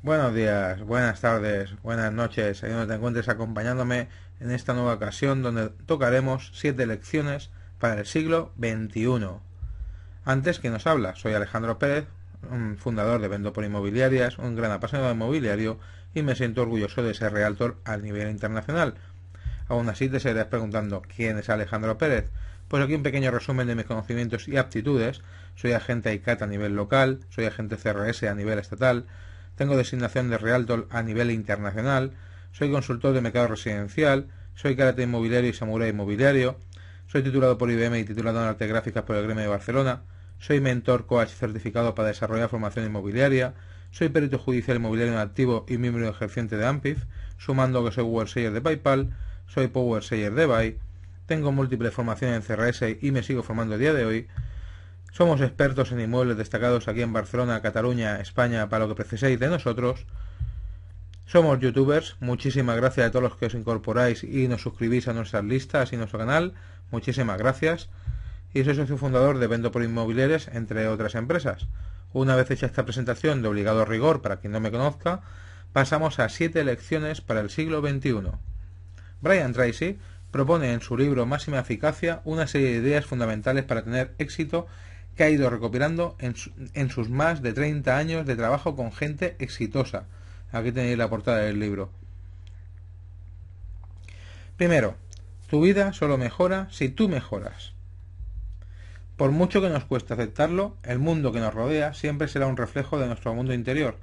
Buenos días, buenas tardes, buenas noches, ahí donde te encuentres acompañándome en esta nueva ocasión donde tocaremos siete lecciones para el siglo XXI. Antes, que nos habla? Soy Alejandro Pérez, un fundador de Vendo por Inmobiliarias, un gran apasionado de inmobiliario y me siento orgulloso de ser realtor a nivel internacional. Aún así te seguirás preguntando quién es Alejandro Pérez. Pues aquí un pequeño resumen de mis conocimientos y aptitudes. Soy agente ICAT a nivel local, soy agente CRS a nivel estatal, tengo designación de Realtor a nivel internacional, soy consultor de mercado residencial, soy carácter inmobiliario y samurai inmobiliario, soy titulado por IBM y titulado en artes gráficas por el Gremio de Barcelona, soy mentor coach certificado para desarrollar formación inmobiliaria, soy perito judicial inmobiliario en activo y miembro ejerciente de AMPIF, sumando que soy WordSayer de PayPal, soy PowerSayer de Buy, tengo múltiples formaciones en CRS y me sigo formando el día de hoy, somos expertos en inmuebles destacados aquí en Barcelona, Cataluña, España, para lo que preciséis de nosotros. Somos youtubers, muchísimas gracias a todos los que os incorporáis y nos suscribís a nuestras listas y nuestro canal, muchísimas gracias. Y soy socio fundador de Vendo por Inmobiliarios, entre otras empresas. Una vez hecha esta presentación de obligado rigor para quien no me conozca, pasamos a siete lecciones para el siglo XXI. Brian Tracy propone en su libro Máxima Eficacia una serie de ideas fundamentales para tener éxito que ha ido recopilando en, sus más de 30 años de trabajo con gente exitosa. Aquí tenéis la portada del libro. Primero, tu vida solo mejora si tú mejoras. Por mucho que nos cueste aceptarlo, el mundo que nos rodea siempre será un reflejo de nuestro mundo interior.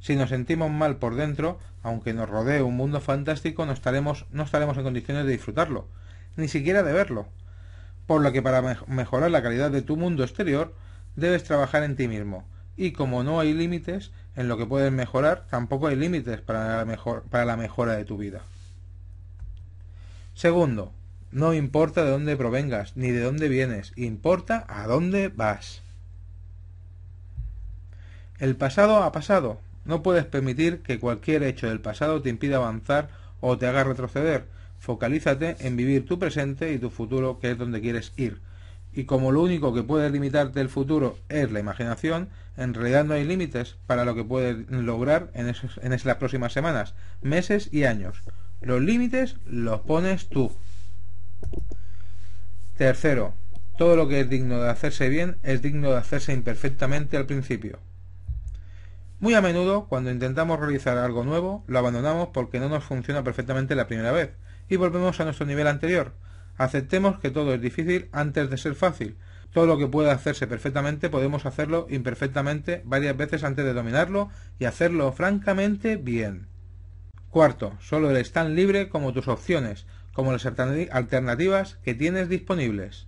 Si nos sentimos mal por dentro, aunque nos rodee un mundo fantástico, no estaremos, no estaremos en condiciones de disfrutarlo, ni siquiera de verlo por lo que para mejorar la calidad de tu mundo exterior debes trabajar en ti mismo. Y como no hay límites en lo que puedes mejorar, tampoco hay límites para la mejora de tu vida. Segundo, no importa de dónde provengas ni de dónde vienes, importa a dónde vas. El pasado ha pasado. No puedes permitir que cualquier hecho del pasado te impida avanzar o te haga retroceder, Focalízate en vivir tu presente y tu futuro, que es donde quieres ir. Y como lo único que puede limitarte el futuro es la imaginación, en realidad no hay límites para lo que puedes lograr en, en las próximas semanas, meses y años. Los límites los pones tú. Tercero, todo lo que es digno de hacerse bien es digno de hacerse imperfectamente al principio. Muy a menudo, cuando intentamos realizar algo nuevo, lo abandonamos porque no nos funciona perfectamente la primera vez, y volvemos a nuestro nivel anterior. Aceptemos que todo es difícil antes de ser fácil. Todo lo que pueda hacerse perfectamente podemos hacerlo imperfectamente varias veces antes de dominarlo y hacerlo francamente bien. Cuarto, solo eres tan libre como tus opciones, como las alternativas que tienes disponibles.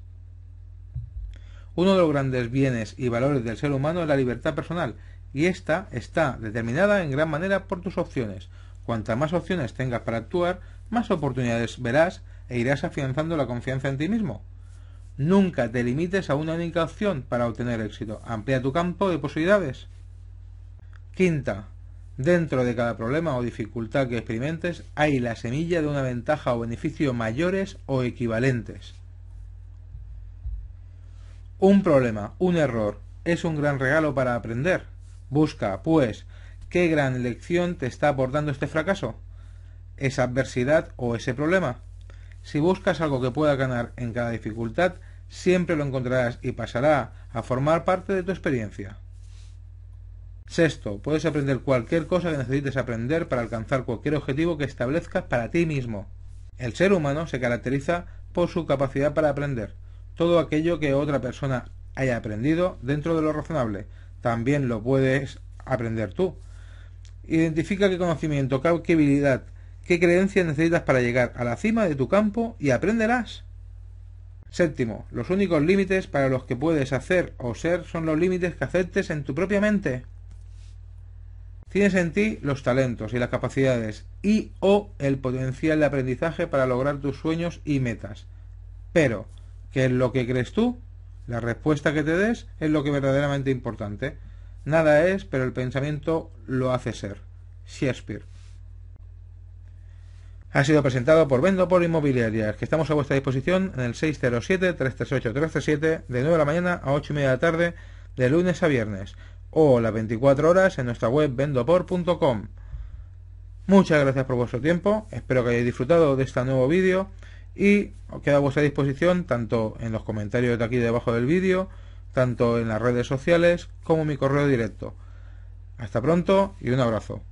Uno de los grandes bienes y valores del ser humano es la libertad personal, y ésta está determinada en gran manera por tus opciones, Cuanta más opciones tengas para actuar, más oportunidades verás e irás afianzando la confianza en ti mismo. Nunca te limites a una única opción para obtener éxito. Amplía tu campo de posibilidades. Quinta, dentro de cada problema o dificultad que experimentes hay la semilla de una ventaja o beneficio mayores o equivalentes. Un problema, un error, es un gran regalo para aprender. Busca, pues, ¿Qué gran lección te está aportando este fracaso? ¿Esa adversidad o ese problema? Si buscas algo que pueda ganar en cada dificultad, siempre lo encontrarás y pasará a formar parte de tu experiencia. Sexto, puedes aprender cualquier cosa que necesites aprender para alcanzar cualquier objetivo que establezcas para ti mismo. El ser humano se caracteriza por su capacidad para aprender todo aquello que otra persona haya aprendido dentro de lo razonable. También lo puedes aprender tú, Identifica qué conocimiento, qué habilidad, qué creencias necesitas para llegar a la cima de tu campo y aprenderás. Séptimo, los únicos límites para los que puedes hacer o ser son los límites que aceptes en tu propia mente. Tienes en ti los talentos y las capacidades y o el potencial de aprendizaje para lograr tus sueños y metas. Pero, ¿qué es lo que crees tú? La respuesta que te des es lo que verdaderamente importante. Nada es, pero el pensamiento lo hace ser. Shakespeare. Ha sido presentado por Vendo Inmobiliarias, que estamos a vuestra disposición en el 607-338-337 de 9 de la mañana a 8 y media de la tarde de lunes a viernes o las 24 horas en nuestra web vendopor.com. Muchas gracias por vuestro tiempo, espero que hayáis disfrutado de este nuevo vídeo y queda a vuestra disposición tanto en los comentarios de aquí debajo del vídeo tanto en las redes sociales como en mi correo directo. Hasta pronto y un abrazo.